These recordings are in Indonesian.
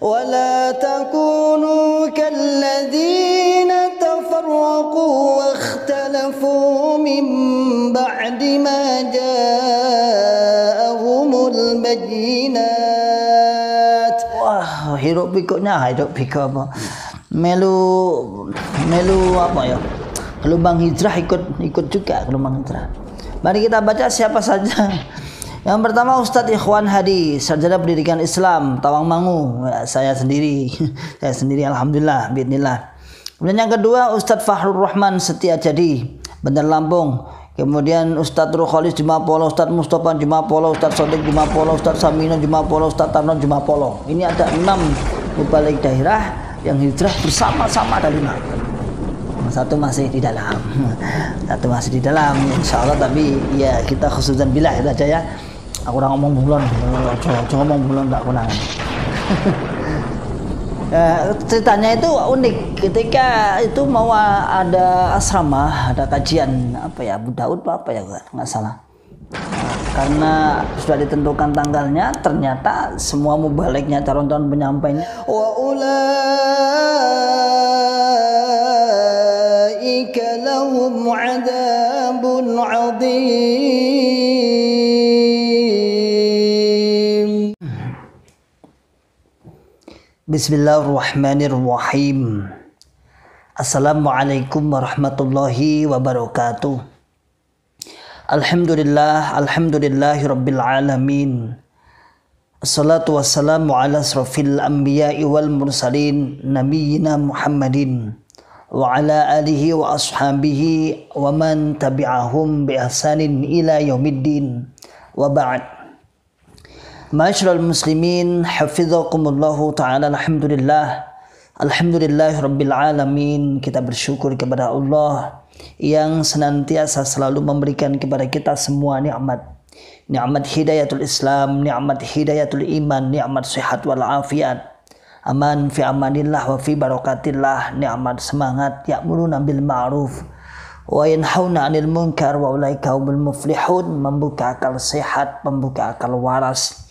ولا تكونوا كالذين تفرقوا واختلفوا من بعد ما جاءهم البينات wah hiruk pikuknya hidup pikuk apa melu melu apa ya gelombang hijrah ikut ikut juga gelombang hijrah mari kita baca siapa saja yang pertama Ustadz Ikhwan Hadi, sarjana pendidikan Islam, Tawangmangu. Ya, saya sendiri, saya sendiri Alhamdulillah, Bismillah. Kemudian yang kedua Ustadz Fahrul Rahman Setia Jadi, Bandar Lampung. Kemudian Ustadz Rukholis Jumapolo, Ustadz Mustafa Jumapolo, Ustadz Sodik Jumapolo, Ustadz Samino Jumapolo, Ustadz Tarno Jumapolo. Ini ada enam mubalik daerah yang hijrah bersama-sama dari lima. satu masih di dalam satu masih di dalam insya Allah tapi ya kita khususan bila itu aja ya aku orang ngomong bulan coba ngomong bulan tak kunangan Uh, eh, ceritanya itu unik ketika itu mau eh, ada asrama ada kajian apa ya Abu Daud apa ya nggak salah karena sudah ditentukan tanggalnya ternyata semua mubaliknya calon-calon penyampainya wa ulaika lahum adabun adzim Bismillahirrahmanirrahim. Assalamualaikum warahmatullahi wabarakatuh. Alhamdulillah, alhamdulillahi rabbil alamin. Assalatu wassalamu ala asrafil anbiya'i wal mursalin nabiyyina Muhammadin wa ala alihi wa ashabihi wa man tabi'ahum bi ihsanin ila yaumiddin. Wa ba'd. Masyarul muslimin hafizakumullahu ta'ala alhamdulillah Alhamdulillah Rabbil Alamin Kita bersyukur kepada Allah Yang senantiasa selalu memberikan kepada kita semua nikmat Nikmat hidayatul Islam, nikmat hidayatul iman, nikmat sehat wal afiat Aman fi amanillah wa fi barakatillah Nikmat semangat Ya'muluna bil ma'ruf wa yanhauna 'anil munkar wa ulaika humul muflihun membuka akal sehat membuka akal waras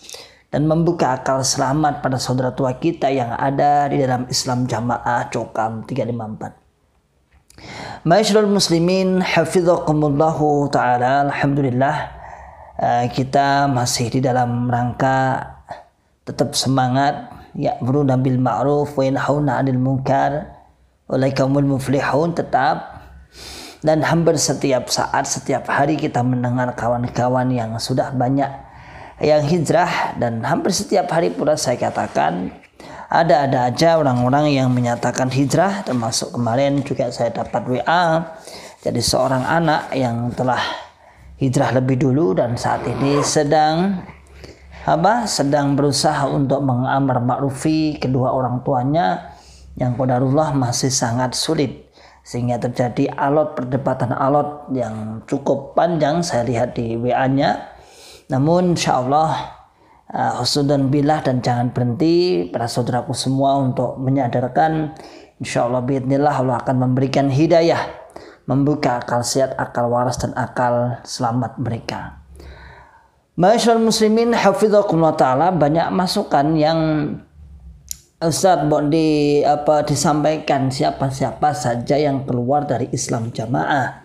dan membuka akal selamat pada saudara tua kita yang ada di dalam Islam Jamaah Cokam 354. Masyarul muslimin hafizakumullahu ta'ala alhamdulillah eh, kita masih di dalam rangka tetap semangat ya beruna bil ma'ruf wa yanhauna 'anil munkar oleh kaumul muflihun tetap dan hampir setiap saat setiap hari kita mendengar kawan-kawan yang sudah banyak yang hijrah dan hampir setiap hari pula saya katakan ada-ada aja orang-orang yang menyatakan hijrah termasuk kemarin juga saya dapat WA jadi seorang anak yang telah hijrah lebih dulu dan saat ini sedang apa sedang berusaha untuk mengamar ma'rufi kedua orang tuanya yang kodarullah masih sangat sulit sehingga terjadi alot perdebatan alot yang cukup panjang saya lihat di WA-nya namun insya Allah eh, dan bilah dan jangan berhenti para saudaraku semua untuk menyadarkan insya Allah biidnillah Allah akan memberikan hidayah membuka akal sehat, akal waras dan akal selamat mereka. Masyarakat muslimin hafizakumullah taala banyak masukan yang Ustaz mau di apa disampaikan siapa-siapa saja yang keluar dari Islam jamaah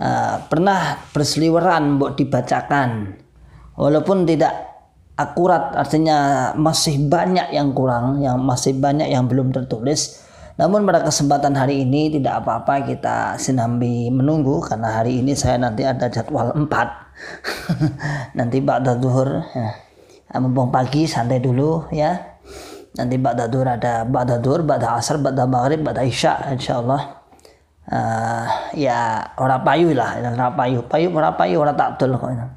uh, pernah berseliweran mau dibacakan walaupun tidak akurat artinya masih banyak yang kurang yang masih banyak yang belum tertulis namun pada kesempatan hari ini tidak apa-apa kita sinambi menunggu karena hari ini saya nanti ada jadwal 4 nanti ba'da zuhur ya. mumpung pagi santai dulu ya nanti ba'da zuhur ada ba'da zuhur ba'da asar ba'da maghrib ba'da isya insyaallah uh, ya ora payu lah ora payu payu ora payu ora takdul kok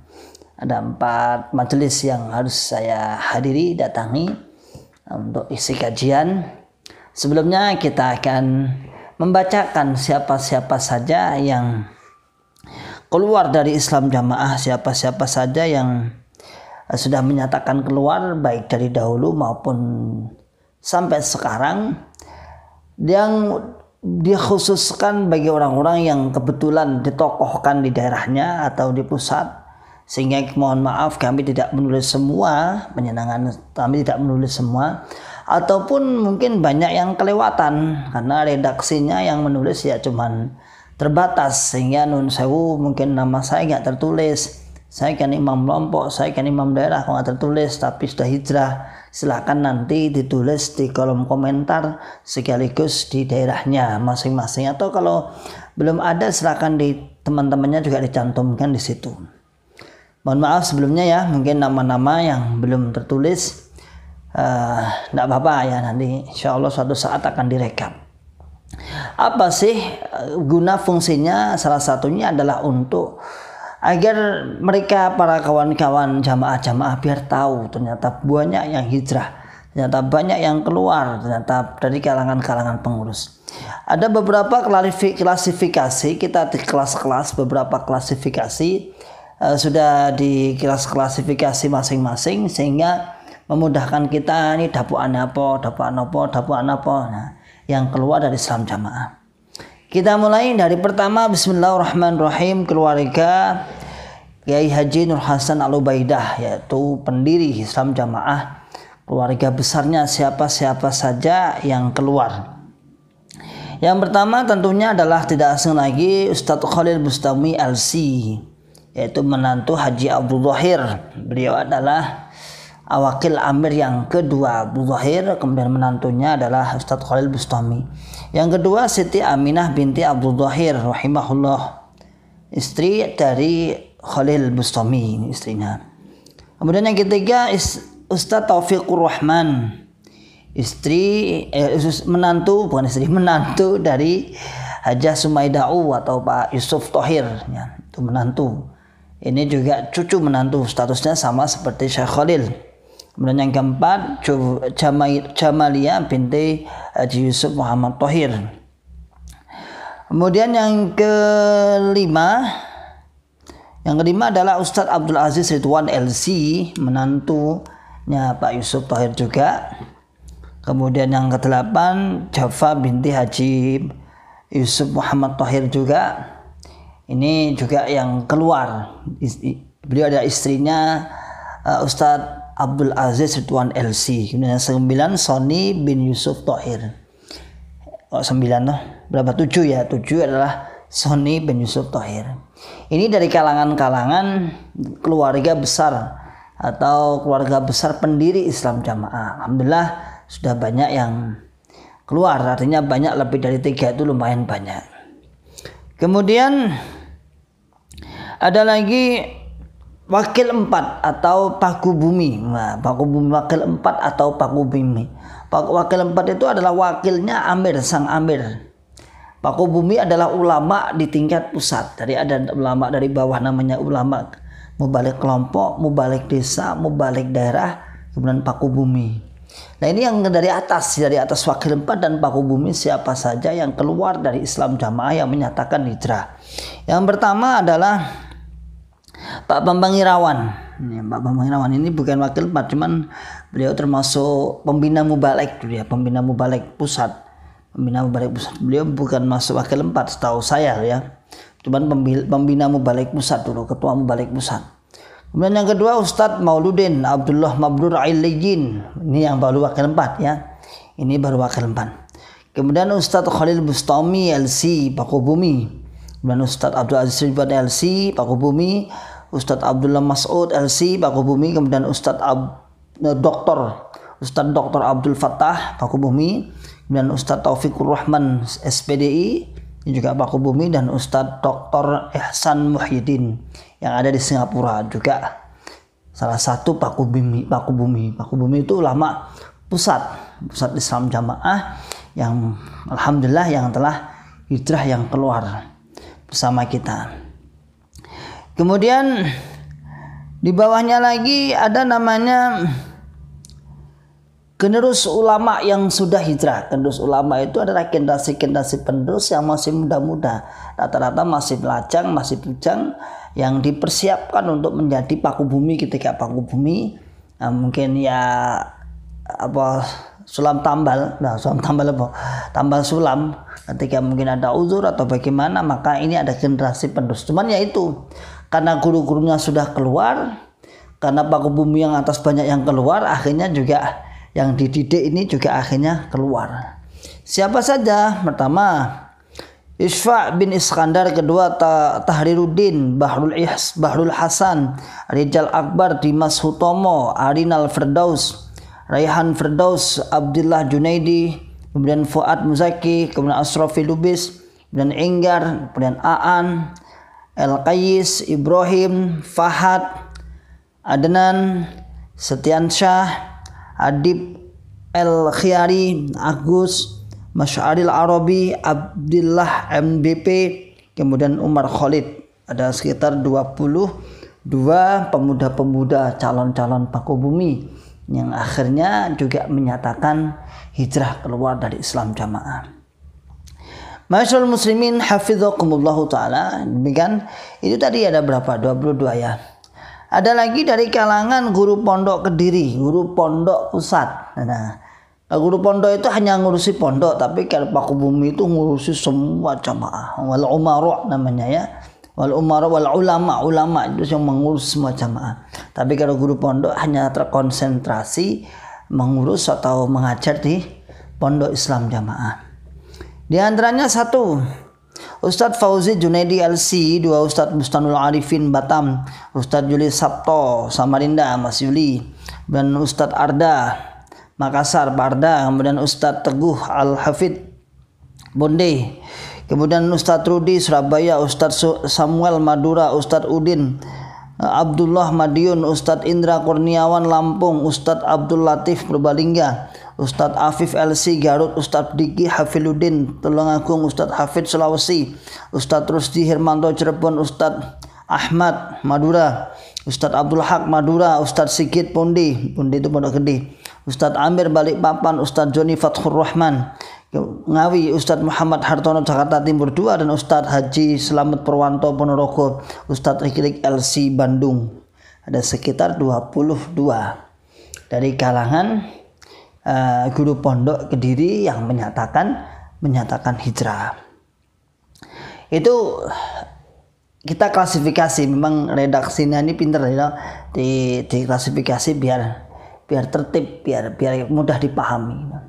ada empat majelis yang harus saya hadiri datangi eh, untuk isi kajian sebelumnya kita akan membacakan siapa-siapa saja yang keluar dari Islam jamaah siapa-siapa saja yang eh, sudah menyatakan keluar baik dari dahulu maupun sampai sekarang yang dikhususkan bagi orang-orang yang kebetulan ditokohkan di daerahnya atau di pusat sehingga mohon maaf kami tidak menulis semua penyenangan kami tidak menulis semua ataupun mungkin banyak yang kelewatan karena redaksinya yang menulis ya cuman terbatas sehingga nun sewu mungkin nama saya nggak tertulis saya kan imam lompok saya kan imam daerah kok nggak tertulis tapi sudah hijrah silahkan nanti ditulis di kolom komentar sekaligus di daerahnya masing-masing atau kalau belum ada silahkan di teman-temannya juga dicantumkan di situ mohon maaf sebelumnya ya mungkin nama-nama yang belum tertulis tidak eh, uh, apa-apa ya nanti insya Allah suatu saat akan direkam apa sih eh, guna fungsinya salah satunya adalah untuk agar mereka para kawan-kawan jamaah-jamaah biar tahu ternyata banyak yang hijrah ternyata banyak yang keluar ternyata dari kalangan-kalangan pengurus ada beberapa klasifikasi kita di kelas-kelas beberapa klasifikasi Eh, sudah di klasifikasi masing-masing sehingga memudahkan kita ini dapuan apa, dapur apa, dapur apa. Nah, yang keluar dari Islam jamaah. Kita mulai dari pertama Bismillahirrahmanirrahim keluarga Kiai Haji Nur Hasan Al Ubaidah yaitu pendiri Islam Jamaah keluarga besarnya siapa-siapa saja yang keluar. Yang pertama tentunya adalah tidak asing lagi Ustadz Khalil Bustami LC yaitu menantu Haji Abdul Zahir. Beliau adalah awakil amir yang kedua Abdul Zahir, kemudian menantunya adalah Ustadz Khalil Bustami. Yang kedua Siti Aminah binti Abdul Zahir rahimahullah. Istri dari Khalil Bustami istrinya. Kemudian yang ketiga Ustadz Taufiqur Rahman. Istri eh, menantu bukan istri menantu dari Hajah Sumaidau atau Pak Yusuf Tohir ya, itu menantu ini juga cucu menantu statusnya sama seperti Syekh Khalil. Kemudian yang keempat Jamalia binti eh, Haji Yusuf Muhammad Tohir. Kemudian yang kelima yang kelima adalah Ustadz Abdul Aziz Ridwan LC menantunya Pak Yusuf Tohir juga. Kemudian yang kedelapan Jafar binti Haji Yusuf Muhammad Tohir juga ini juga yang keluar beliau ada istrinya uh, Ustadz Abdul Aziz Ridwan LC kemudian yang sembilan Sony bin Yusuf Tohir oh, sembilan loh berapa tujuh ya tujuh adalah Sony bin Yusuf Tohir ini dari kalangan-kalangan keluarga besar atau keluarga besar pendiri Islam Jamaah Alhamdulillah sudah banyak yang keluar artinya banyak lebih dari tiga itu lumayan banyak kemudian ada lagi wakil empat atau paku bumi. Nah, paku bumi wakil empat atau paku bumi. Paku wakil empat itu adalah wakilnya Amir, sang Amir. Paku bumi adalah ulama di tingkat pusat. Jadi ada ulama dari bawah namanya ulama mubalik kelompok, mubalik desa, mubalik daerah, kemudian paku bumi. Nah ini yang dari atas, dari atas wakil empat dan paku bumi siapa saja yang keluar dari Islam jamaah yang menyatakan hijrah. Yang pertama adalah Pak Bambang Irawan. ini ya, Pak Bambang Irawan ini bukan wakil Pak, cuman beliau termasuk pembina Mubalek dia, ya, pembina Mubalek pusat. Pembina Mubalek pusat. Beliau bukan masuk wakil empat setahu saya ya. Cuman pembina Mubalek pusat dulu, ketua Mubalek pusat. Kemudian yang kedua Ustadz Mauludin Abdullah Mabrur Ailijin. Ini yang baru wakil empat ya. Ini baru wakil empat. Kemudian Ustadz Khalil Bustami LC Pakubumi. Kemudian Ustadz Abdul Aziz Ridwan LC Paku Bumi Ustadz Abdullah Mas'ud LC Paku Bumi kemudian Ustadz Ab eh, Doktor Ustadz doktor Abdul Fatah Paku Bumi kemudian Ustadz Taufikur Rahman SPDI ini juga Paku Bumi dan Ustadz doktor Ihsan Muhyiddin yang ada di Singapura juga salah satu Paku Bumi Paku Bumi Paku Bumi itu ulama pusat pusat Islam Jamaah yang alhamdulillah yang telah hijrah yang keluar bersama kita. Kemudian di bawahnya lagi ada namanya Generus ulama yang sudah hijrah. Generus ulama itu adalah generasi-generasi penerus yang masih muda-muda. Rata-rata masih belajang, masih bujang yang dipersiapkan untuk menjadi paku bumi ketika paku bumi nah, mungkin ya apa sulam tambal, nah sulam tambal apa? Tambal sulam ketika mungkin ada uzur atau bagaimana maka ini ada generasi penerus cuman ya itu karena guru-gurunya sudah keluar karena paku bumi yang atas banyak yang keluar akhirnya juga yang dididik ini juga akhirnya keluar siapa saja pertama Isfa bin Iskandar kedua Tahriruddin Bahrul Ihs Bahrul Hasan Rijal Akbar Dimas Hutomo Arinal Firdaus Raihan Firdaus Abdullah Junaidi kemudian Fuad Muzaki, kemudian Asrofi Lubis, kemudian Enggar, kemudian Aan, El Qais, Ibrahim, Fahad, Adnan, Setiansyah, Adib El Khiari, Agus, Masyaril Arabi, Abdullah MBP, kemudian Umar Khalid. Ada sekitar 22 pemuda-pemuda calon-calon Paku Bumi yang akhirnya juga menyatakan hijrah keluar dari Islam jamaah. Masyarul muslimin hafizakumullah ta'ala Demikian itu tadi ada berapa? 22 ya Ada lagi dari kalangan guru pondok kediri Guru pondok pusat Nah guru pondok itu hanya ngurusi pondok Tapi kalau paku bumi itu ngurusi semua jamaah Wal umaru namanya ya wal umara wal ulama ulama itu yang mengurus semua jamaah tapi kalau guru pondok hanya terkonsentrasi mengurus atau mengajar di pondok Islam jamaah di antaranya satu Ustadz Fauzi Junaidi LC, dua Ustadz Bustanul Arifin Batam, Ustadz Juli Sabto Samarinda Mas Yuli, dan Ustadz Arda Makassar Barda, kemudian Ustadz Teguh Al Hafid Bonde, Kemudian Ustadz Rudi Surabaya, Ustadz Samuel Madura, Ustadz Udin eh, Abdullah Madiun, Ustadz Indra Kurniawan Lampung, Ustadz Abdul Latif Purbalingga, Ustadz Afif LC Garut, Ustadz Diki Hafiluddin Tulungagung, Ustadz Hafid Sulawesi, Ustadz Rusdi Hermanto Cirebon, Ustadz Ahmad Madura, Ustadz Abdul Hak Madura, Ustadz Sigit Pundi, Pundi itu Pondok Gede, Ustadz Amir Balikpapan, Ustadz Joni Fathur Rahman, Ngawi Ustadz Muhammad Hartono Jakarta Timur 2 dan Ustadz Haji Selamat Perwanto Ponorogo Ustadz Rikrik LC Bandung ada sekitar 22 dari kalangan uh, guru pondok Kediri yang menyatakan menyatakan hijrah itu kita klasifikasi memang redaksinya ini pinter ya di klasifikasi biar biar tertib biar biar mudah dipahami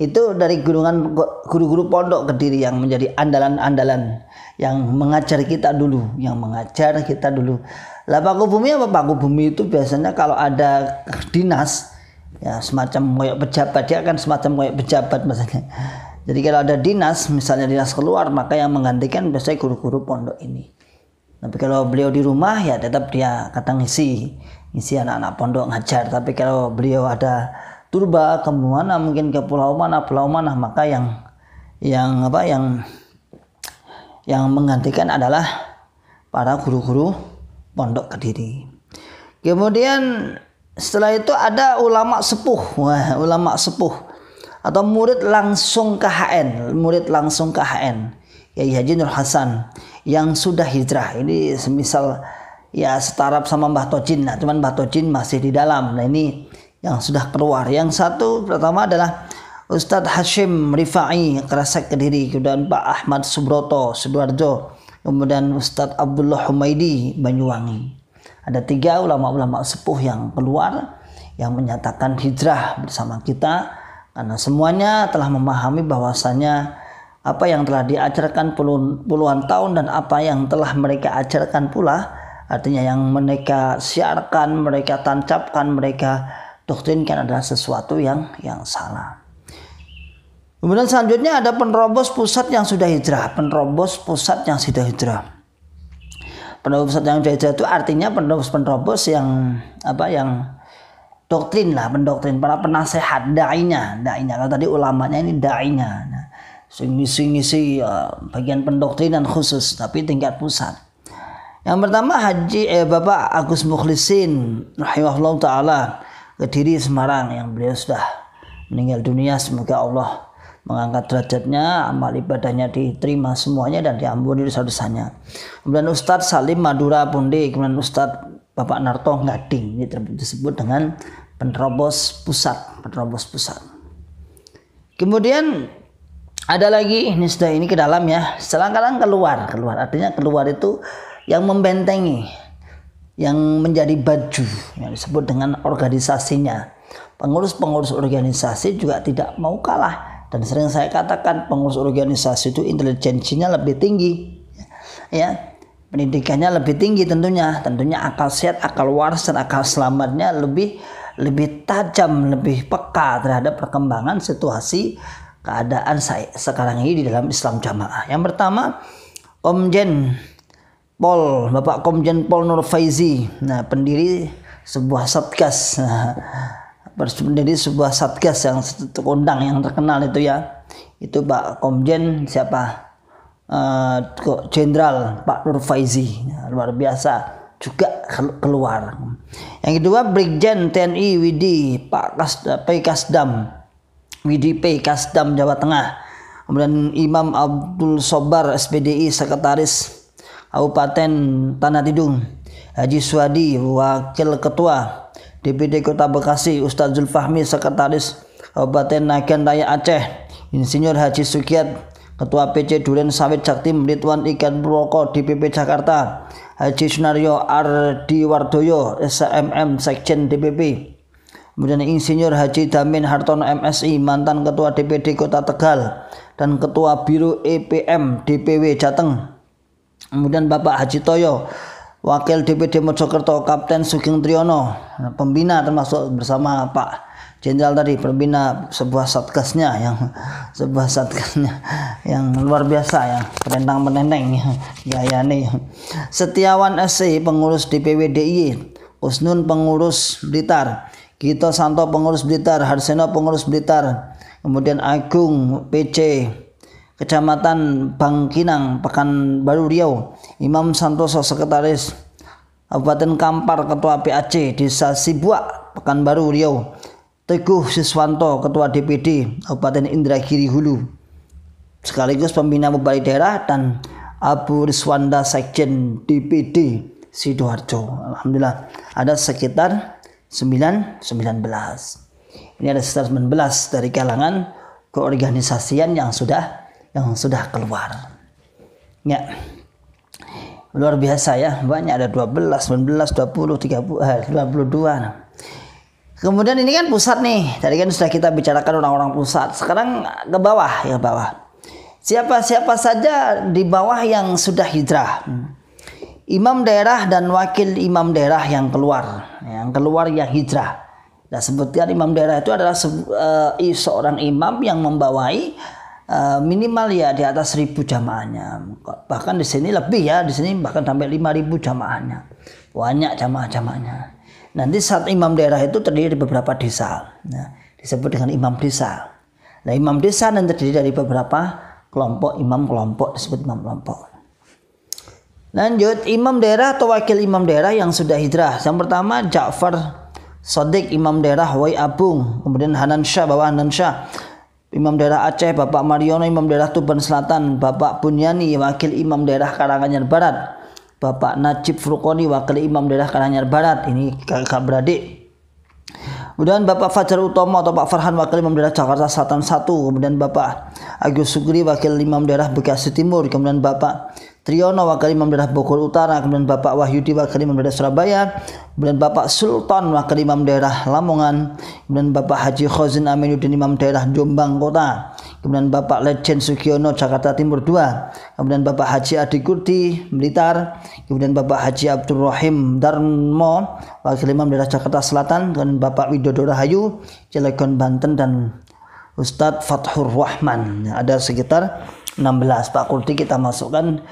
itu dari gurungan guru-guru pondok Kediri yang menjadi andalan-andalan yang mengajar kita dulu, yang mengajar kita dulu. Lah Paku Bumi apa Paku Bumi itu biasanya kalau ada dinas ya semacam koyok pejabat dia ya akan semacam koyok pejabat maksudnya Jadi kalau ada dinas misalnya dinas keluar maka yang menggantikan biasanya guru-guru pondok ini. Tapi kalau beliau di rumah ya tetap dia kadang ngisi ngisi anak-anak pondok ngajar. Tapi kalau beliau ada turba ke mana mungkin ke pulau mana pulau mana maka yang yang apa yang yang menggantikan adalah para guru-guru pondok kediri kemudian setelah itu ada ulama sepuh Wah, ulama sepuh atau murid langsung KHN murid langsung KHN Yai Haji Nur Hasan yang sudah hijrah ini semisal ya setara sama Mbah Tojin nah cuman Mbah Tojin masih di dalam nah ini yang sudah keluar. Yang satu pertama adalah Ustadz Hashim Rifai kerasa Kediri, kemudian Pak Ahmad Subroto Sidoarjo, kemudian Ustadz Abdullah Humaidi Banyuwangi. Ada tiga ulama-ulama sepuh yang keluar yang menyatakan hijrah bersama kita karena semuanya telah memahami bahwasanya apa yang telah diajarkan puluhan, puluhan tahun dan apa yang telah mereka ajarkan pula artinya yang mereka siarkan, mereka tancapkan, mereka doktrinkan adalah sesuatu yang yang salah. Kemudian selanjutnya ada penerobos pusat yang sudah hijrah, penerobos pusat yang sudah hijrah. Penerobos pusat yang sudah hijrah itu artinya penerobos-penerobos yang apa yang doktrin lah, pendoktrin, para penasehat, dainya, dainya. Kalau tadi ulamanya ini dainya. nya Nah, ngisi eh, bagian pendoktrinan khusus tapi tingkat pusat. Yang pertama Haji eh, Bapak Agus Mukhlisin rahimahullah taala Kediri Semarang yang beliau sudah meninggal dunia semoga Allah mengangkat derajatnya, amal ibadahnya diterima semuanya dan diampuni dosa-dosanya. Kemudian Ustadz Salim Madura Bundi kemudian Ustadz Bapak Narto Ngading ini disebut dengan penerobos pusat, penerobos pusat. Kemudian ada lagi ini sudah ini ke dalam ya, selangkalan keluar, keluar artinya keluar itu yang membentengi yang menjadi baju yang disebut dengan organisasinya. Pengurus-pengurus organisasi juga tidak mau kalah dan sering saya katakan pengurus organisasi itu intelijensinya lebih tinggi. Ya, pendidikannya lebih tinggi tentunya, tentunya akal sehat, akal waras dan akal selamatnya lebih lebih tajam, lebih peka terhadap perkembangan situasi keadaan saya sekarang ini di dalam Islam jamaah. Yang pertama, Omjen Pol Bapak Komjen Pol Nur Faizi nah pendiri sebuah satgas nah, pendiri sebuah satgas yang kondang yang terkenal itu ya itu Pak Komjen siapa eh, Jenderal Pak Nur Faizi nah, luar biasa juga keluar yang kedua Brigjen TNI Widi Pak Kas, P. Kasdam Widi P. Kasdam Jawa Tengah kemudian Imam Abdul Sobar SPDI Sekretaris Kabupaten Tanah Tidung Haji Swadi Wakil Ketua DPD Kota Bekasi Ustadz Zulfahmi Sekretaris Kabupaten Nagan Raya Aceh Insinyur Haji Sukiat Ketua PC Duren Sawit Jaktim Ridwan Ikan Broko DPP Jakarta Haji Sunario Ardi Wardoyo SMM Sekjen DPP kemudian Insinyur Haji Damin Hartono MSI mantan Ketua DPD Kota Tegal dan Ketua Biro EPM DPW Jateng Kemudian Bapak Haji Toyo, Wakil DPD Mojokerto Kapten Sugeng Triyono, pembina termasuk bersama Pak jenderal tadi pembina sebuah satgasnya yang sebuah satgasnya yang luar biasa ya penentang penenteng ya gaya nih Setiawan SC pengurus DPW DIY Usnun pengurus Blitar Kito Santo pengurus Blitar Harseno pengurus Blitar kemudian Agung PC Kecamatan Bangkinang, Pekanbaru Riau. Imam Santoso Sekretaris Kabupaten Kampar Ketua PAC Desa Sibuak, Pekanbaru Riau. Teguh Siswanto Ketua DPD Kabupaten Indragiri Hulu sekaligus pembina Bupati Daerah dan Abu Riswanda Sekjen DPD Sidoarjo. Alhamdulillah ada sekitar 9 19. Ini ada sekitar 19 dari kalangan keorganisasian yang sudah yang sudah keluar. Ya. Luar biasa ya, banyak ada 12, 19, 20, 30, eh, 22. Kemudian ini kan pusat nih. Tadi kan sudah kita bicarakan orang-orang pusat. Sekarang ke bawah ya bawah. Siapa-siapa saja di bawah yang sudah hijrah. Imam daerah dan wakil imam daerah yang keluar, yang keluar yang hijrah. Dan nah, sebutkan imam daerah itu adalah eh, seorang imam yang membawai Eh, minimal ya di atas 1000 jamaahnya. Bahkan di sini lebih ya, di sini bahkan sampai 5000 jamaahnya. Banyak jamaah-jamaahnya. Nanti saat imam daerah itu terdiri dari beberapa desa. Ya, disebut dengan imam desa. Nah, imam desa nanti terdiri dari beberapa kelompok imam kelompok disebut imam kelompok. Lanjut, imam daerah atau wakil imam daerah yang sudah hijrah. Yang pertama Ja'far Sodik imam daerah Wai Abung, kemudian Hanan Syah, bawah Hanan Syah. Imam daerah Aceh, Bapak Mariono, Imam daerah Tuban Selatan, Bapak Bunyani, wakil Imam daerah Karanganyar Barat, Bapak Najib Frukoni, wakil Imam daerah Karanganyar Barat. Ini kakak beradik. Kemudian Bapak Fajar Utomo atau Pak Farhan Wakil Imam Daerah Jakarta Selatan 1, kemudian Bapak Agus Sugri Wakil Imam Daerah Bekasi Timur, kemudian Bapak Triyono Wakil Imam Daerah Bogor Utara, kemudian Bapak Wahyudi Wakil Imam Daerah Surabaya, kemudian Bapak Sultan Wakil Imam Daerah Lamongan, kemudian Bapak Haji Khozin Aminuddin Imam Daerah Jombang Kota, kemudian Bapak Legend Sugiono Jakarta Timur 2, kemudian Bapak Haji Adi Kurti Blitar, kemudian Bapak Haji Abdul Rahim Darmo Wakil Imam Daerah Jakarta Selatan, kemudian Bapak Widodo Rahayu Cilegon Banten dan Ustadz Fathur Rahman. Ada sekitar 16 Pak Kurti kita masukkan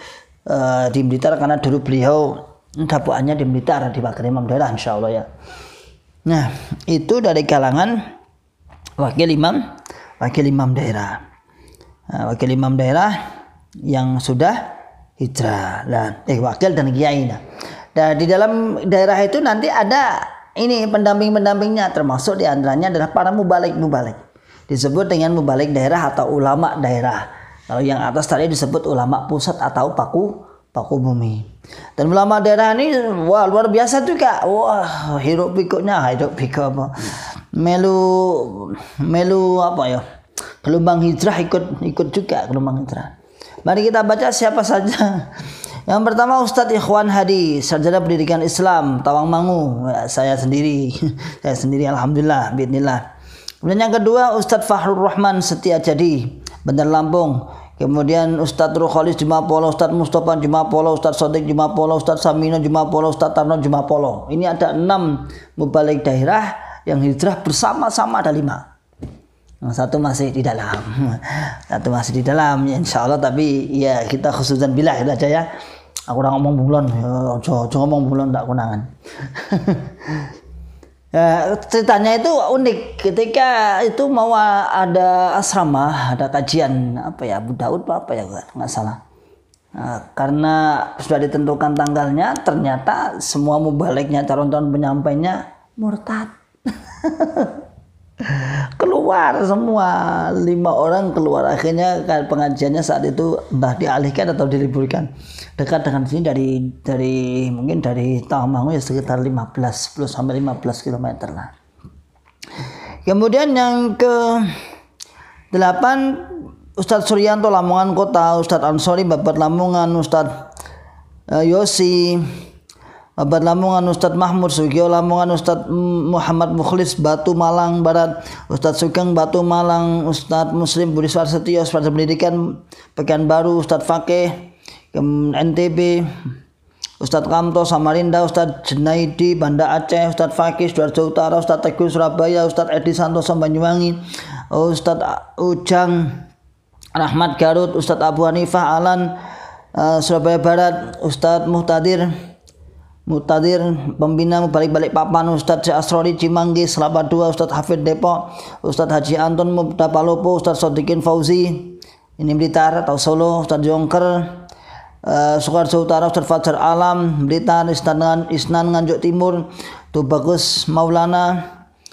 Eh, di Blitar karena dulu beliau dapuannya di Blitar di Pak Imam daerah insya Allah ya. Nah itu dari kalangan wakil imam wakil imam daerah nah, wakil imam daerah yang sudah hijrah lah eh wakil dan kiai nah. nah di dalam daerah itu nanti ada ini pendamping pendampingnya termasuk diantaranya adalah para mubalik mubalik disebut dengan mubalik daerah atau ulama daerah kalau yang atas tadi disebut ulama pusat atau paku paku bumi. Dan ulama daerah ini wah luar biasa tuh kak. Wah, hidup pikuknya, hidup pikuk apa? Melu melu apa ya? Gelombang hijrah ikut ikut juga gelombang hijrah. Mari kita baca siapa saja. Yang pertama Ustadz Ikhwan Hadi, sarjana pendidikan Islam, Tawangmangu, ya, saya sendiri, saya sendiri Alhamdulillah, Bismillah. Kemudian yang kedua Ustadz Fahrul Rahman Setia Jadi, Bandar Lampung Kemudian Ustadz Rukhalis Juma Polo Ustadz Mustafa Polo Ustadz Sodik Polo Ustadz Samino Polo Ustadz Tarno Polo Ini ada enam mubalik daerah yang hijrah bersama-sama ada lima. Yang satu masih di dalam, satu masih di dalam. Ya, insya Allah tapi ya kita khususan bila itu aja ya. Aku udah ngomong bulan, ya, jangan ngomong bulan tak kunangan. Ya, ceritanya itu unik. Ketika itu mau ada asrama, ada kajian apa ya, Bu Daud apa ya, nggak salah. Nah, karena sudah ditentukan tanggalnya, ternyata semua mubaliknya calon-calon penyampainya murtad. keluar semua lima orang keluar akhirnya pengajiannya saat itu entah dialihkan atau diliburkan dekat dengan sini dari dari mungkin dari Tawangmangu ya sekitar 15 10 sampai 15 km lah. Kemudian yang ke 8 Ustadz Suryanto Lamongan Kota, Ustadz Ansori Babat Lamongan, Ustadz uh, Yosi Babat Lamongan, Ustadz Mahmud Sugio Lamongan, Ustadz Muhammad Mukhlis Batu Malang Barat, Ustadz Sugeng Batu Malang, Ustadz Muslim Budi Setio Ustadz Pendidikan Pekanbaru, Ustadz Fakih NTB Ustadz Kamto Samarinda, Ustadz Jenaidi Banda Aceh, Ustadz Fakih Sidoarjo Utara, Ustadz Teguh Surabaya, Ustadz Edi Santoso Banyuwangi, Ustadz Ujang Rahmat Garut, Ustadz Abu Hanifah Alan uh, Surabaya Barat, Ustadz Muhtadir Mutadir pembina balik-balik papan Ustadz Asrori Cimanggi Selamat Dua Ustadz Hafid Depok Ustadz Haji Anton Mubda Palopo Ustadz Sodikin Fauzi ini Blitar atau Solo Ustadz Jongker Sukarjo eh, Soekarjo Utara Fajar Alam Blitar Isnan Isnan Nganjuk Timur Tubagus bagus Maulana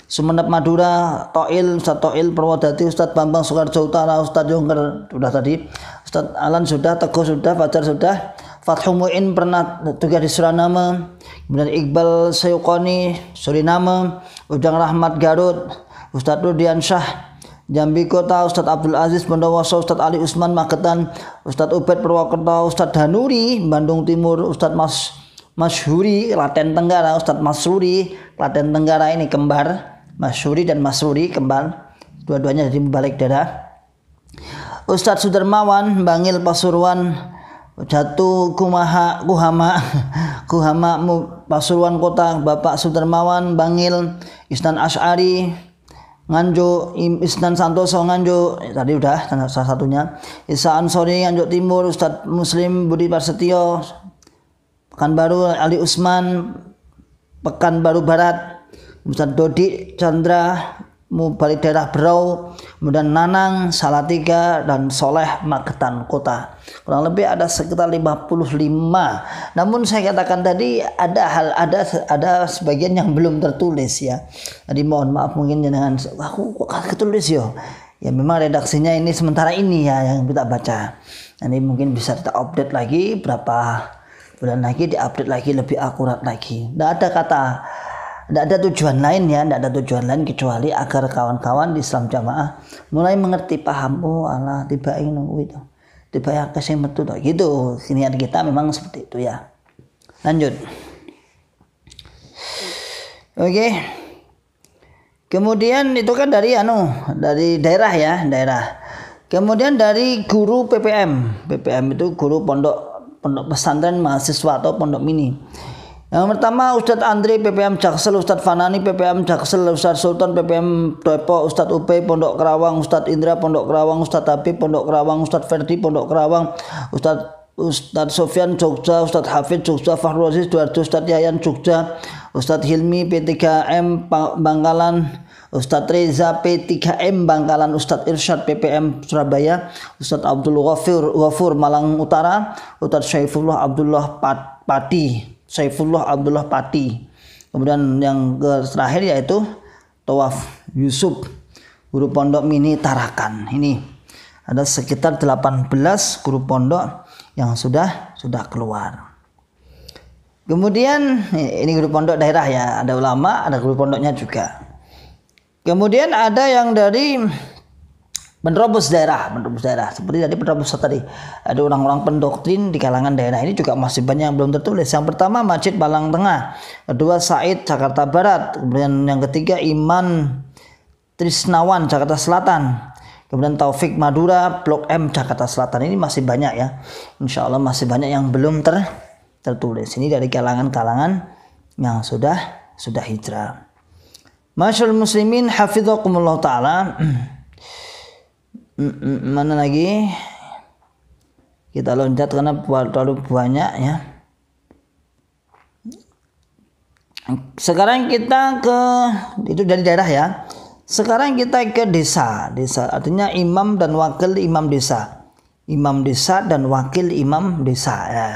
Sumenep Madura Toil Ustad Toil Perwadati Ustad Bambang Sukarjo Utara Ustad Jongker sudah tadi Ustad Alan sudah Teguh sudah Fajar sudah Fathu Muin pernah tugas di Suriname kemudian Iqbal Sayukoni Suriname Ujang Rahmat Garut Ustad Rudiansyah Syah Jambi Kota Ustadz Abdul Aziz Bondowoso Ustadz Ali Usman Magetan Ustadz Ubed Purwokerto Ustadz Danuri Bandung Timur Ustadz Mas Masyuri Laten Tenggara Ustadz Masuri Laten Tenggara ini kembar Masyuri dan Masuri kembar dua-duanya jadi balik darah Ustadz Sudarmawan Bangil Pasuruan Jatuh Kumaha Kuhama Kuhama Pasuruan Kota Bapak Sudarmawan Bangil Istan Ashari Nganjuk Isnan Santoso Nganjuk ya, tadi udah salah satunya Isa Ansori Nganjuk Timur Ustad Muslim Budi Parsetio Pekanbaru Ali Usman Pekanbaru Barat Ustad Dodi Chandra balik daerah Berau, kemudian Nanang, Salatiga, dan Soleh, Magetan Kota. Kurang lebih ada sekitar 55. Namun saya katakan tadi ada hal ada ada sebagian yang belum tertulis ya. Jadi mohon maaf mungkin dengan aku kok ketulis yo. Ya memang redaksinya ini sementara ini ya yang kita baca. Nanti mungkin bisa kita update lagi berapa bulan lagi diupdate lagi lebih akurat lagi. Tidak ada kata tidak ada tujuan lain ya, tidak ada tujuan lain kecuali agar kawan-kawan di Islam Jamaah mulai mengerti paham oh Allah tiba ini nunggu oh, itu, tiba yang kasih metu gitu. Niat kita memang seperti itu ya. Lanjut. Oke. Okay. Kemudian itu kan dari anu, dari daerah ya, daerah. Kemudian dari guru PPM. PPM itu guru pondok pondok pesantren mahasiswa atau pondok mini yang pertama Ustadz Andri PPM Jaksel, Ustadz Fanani PPM Jaksel, Ustadz Sultan PPM Depok, Ustadz UP Pondok Kerawang, Ustadz Indra Pondok Kerawang, Ustadz Habib Pondok Kerawang, Ustadz Ferdi Pondok Kerawang, Ustadz Ustadz Sofyan Jogja, Ustadz Hafid Jogja, Fahrul Aziz Duardo, Ustadz Yayan Jogja, Ustadz Hilmi P3M Bangkalan, Ustadz Reza P3M Bangkalan Ustadz Irsyad PPM Surabaya Ustadz Abdul Ghafur, Ghafur Malang Utara Ustadz Syaifullah Abdullah Pati Saifullah Abdullah Pati. Kemudian yang terakhir yaitu Tawaf Yusuf guru pondok mini Tarakan. Ini ada sekitar 18 guru pondok yang sudah sudah keluar. Kemudian ini guru pondok daerah ya, ada ulama, ada guru pondoknya juga. Kemudian ada yang dari menerobos daerah, menerobos daerah. Seperti tadi penerobos tadi ada orang-orang pendoktrin di kalangan daerah ini juga masih banyak yang belum tertulis. Yang pertama Masjid Balang Tengah, kedua Said Jakarta Barat, kemudian yang ketiga Iman Trisnawan Jakarta Selatan. Kemudian Taufik Madura, Blok M Jakarta Selatan ini masih banyak ya. Insya Allah masih banyak yang belum ter tertulis. Ini dari kalangan-kalangan yang sudah sudah hijrah. Masyarakat muslimin hafizakumullah taala. mana lagi kita loncat karena terlalu banyak ya sekarang kita ke itu dari daerah ya sekarang kita ke desa desa artinya imam dan wakil imam desa imam desa dan wakil imam desa ya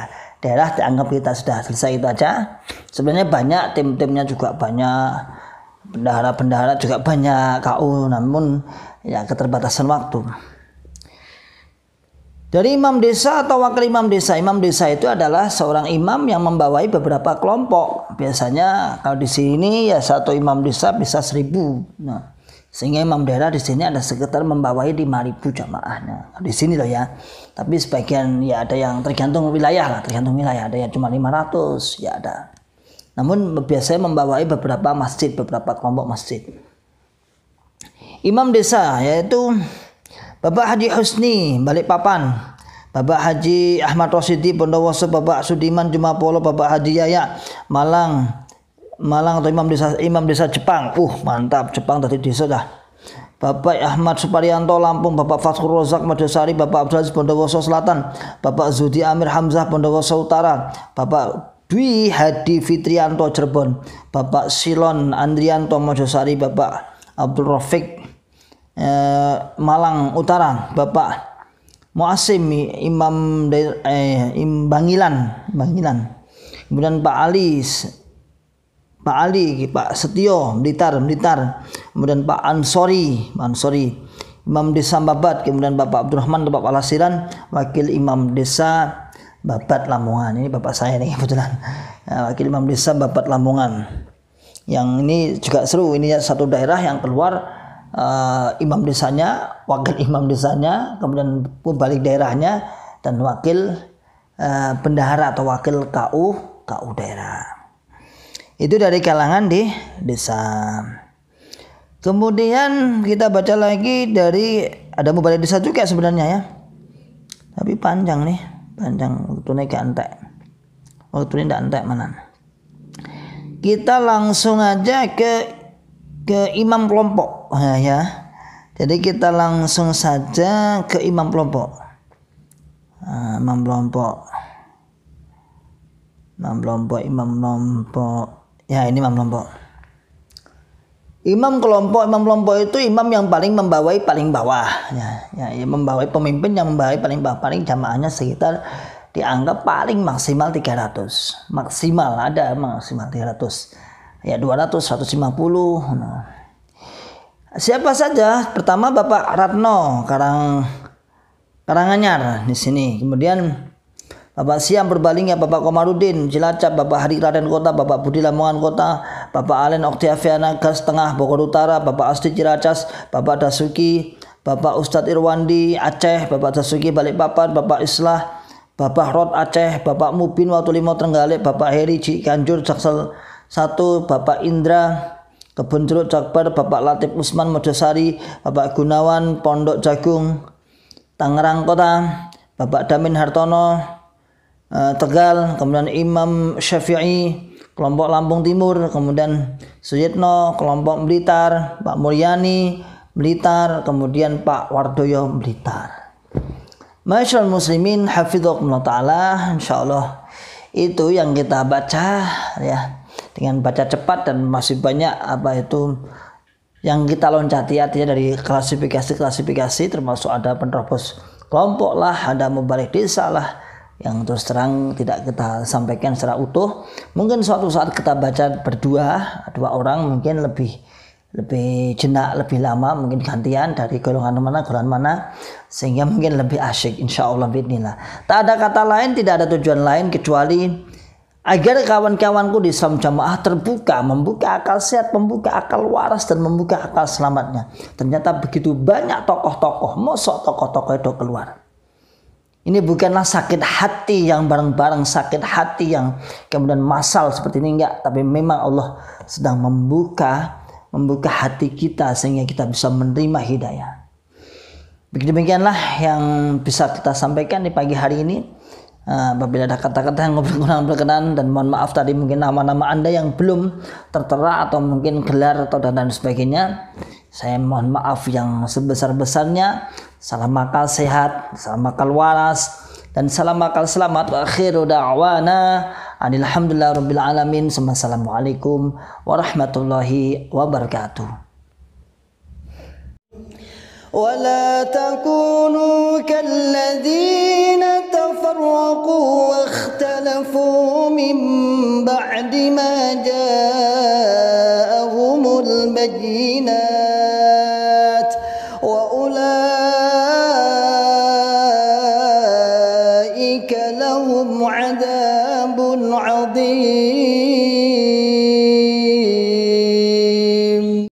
daerah dianggap kita sudah selesai itu aja sebenarnya banyak tim-timnya juga banyak bendahara-bendahara juga banyak KU namun ya keterbatasan waktu. Dari imam desa atau wakil imam desa, imam desa itu adalah seorang imam yang membawai beberapa kelompok. Biasanya kalau di sini ya satu imam desa bisa seribu. Nah, sehingga imam daerah di sini ada sekitar membawai lima ribu jamaahnya. di sini loh ya. Tapi sebagian ya ada yang tergantung wilayah lah, tergantung wilayah. Ada yang cuma 500, ya ada. Namun biasanya membawai beberapa masjid, beberapa kelompok masjid. Imam desa yaitu Bapak Haji Husni Balikpapan Bapak Haji Ahmad Rosidi Bondowoso, Bapak Sudiman Jumapolo, Bapak Haji Yaya Malang, Malang atau Imam Desa Imam Desa Jepang. Uh, mantap Jepang tadi desa dah. Bapak Ahmad Suparyanto Lampung, Bapak Fathur Rozak Madosari, Bapak Abdul Aziz Bondowoso Selatan, Bapak Zudi Amir Hamzah Bondowoso Utara, Bapak Dwi Hadi Fitrianto Cirebon, Bapak Silon Andrianto Madosari, Bapak Abdul Rafiq Eh, Malang Utara Bapak Muasim Imam eh, Im Bangilan Bangilan kemudian Pak Ali, Pak Ali Pak Setio Blitar Blitar kemudian Pak Ansori Pak Ansori Imam Desa Babat kemudian Bapak Abdurrahman Bapak Alasiran, Wakil Imam Desa Babat Lamongan ini bapak saya nih kebetulan eh, Wakil Imam Desa Babat Lamongan yang ini juga seru ini satu daerah yang keluar uh, imam desanya, wakil imam desanya, kemudian pembalik daerahnya dan wakil uh, bendahara atau wakil KU KU daerah. Itu dari kalangan di desa. Kemudian kita baca lagi dari ada mubalik desa juga sebenarnya ya. Tapi panjang nih, panjang waktunya gak entek. Waktunya tidak entek mana. Kita langsung aja ke ke imam kelompok nah, ya jadi kita langsung saja ke imam kelompok nah, imam kelompok imam kelompok imam kelompok ya ini imam kelompok imam kelompok imam kelompok itu imam yang paling membawai paling bawah ya, ya, ya membawai pemimpin yang membawai paling bawah paling jamaahnya sekitar dianggap paling maksimal 300 maksimal ada maksimal 300 ya 200 150 nah. siapa saja pertama Bapak Ratno Karang Karanganyar di sini kemudian Bapak Siam berbaling ya Bapak Komarudin Cilacap Bapak Hari Raden Kota Bapak Budi Lamongan Kota Bapak Alen Oktaviana Gas Tengah Bogor Utara Bapak Asti Ciracas Bapak Dasuki Bapak Ustadz Irwandi Aceh Bapak Dasuki Balikpapan Bapak Islah Bapak Rod Aceh Bapak Mubin Watulimo Trenggalek Bapak Heri Cikanjur Jaksel satu Bapak Indra Kebun Jeruk Jakbar, Bapak Latif Usman Modosari, Bapak Gunawan Pondok Jagung, Tangerang Kota, Bapak Damin Hartono, eh, Tegal, kemudian Imam Syafi'i, kelompok Lampung Timur, kemudian Suyitno, kelompok Blitar, Pak Mulyani, Blitar, kemudian Pak Wardoyo Blitar. Masyaallah muslimin hafizahumullah taala insyaallah itu yang kita baca ya dengan baca cepat dan masih banyak apa itu yang kita loncati artinya dari klasifikasi-klasifikasi termasuk ada penerobos kelompok lah, ada membalik desa lah yang terus terang tidak kita sampaikan secara utuh. Mungkin suatu saat kita baca berdua, dua orang mungkin lebih lebih jenak, lebih lama, mungkin gantian dari golongan mana, golongan mana, sehingga mungkin lebih asyik, insya Allah, bidnillah. Tak ada kata lain, tidak ada tujuan lain, kecuali agar kawan-kawanku di Islam jamaah terbuka, membuka akal sehat, membuka akal waras, dan membuka akal selamatnya. Ternyata begitu banyak tokoh-tokoh, mosok tokoh-tokoh itu keluar. Ini bukanlah sakit hati yang bareng-bareng sakit hati yang kemudian masal seperti ini enggak, tapi memang Allah sedang membuka membuka hati kita sehingga kita bisa menerima hidayah. Begitu Demikianlah yang bisa kita sampaikan di pagi hari ini. Eh, apabila ada kata-kata yang kurang berkenan dan mohon maaf tadi mungkin nama-nama Anda yang belum tertera atau mungkin gelar atau dan, dan sebagainya saya mohon maaf yang sebesar-besarnya salam akal sehat salam akal waras dan salam akal selamat wa akhiru da'wana alhamdulillah rabbil alamin assalamualaikum warahmatullahi wabarakatuh ولا تكونوا كالذين تفرقوا واختلفوا من بعد ما جاءهم البينات وأولئك لهم عذاب عظيم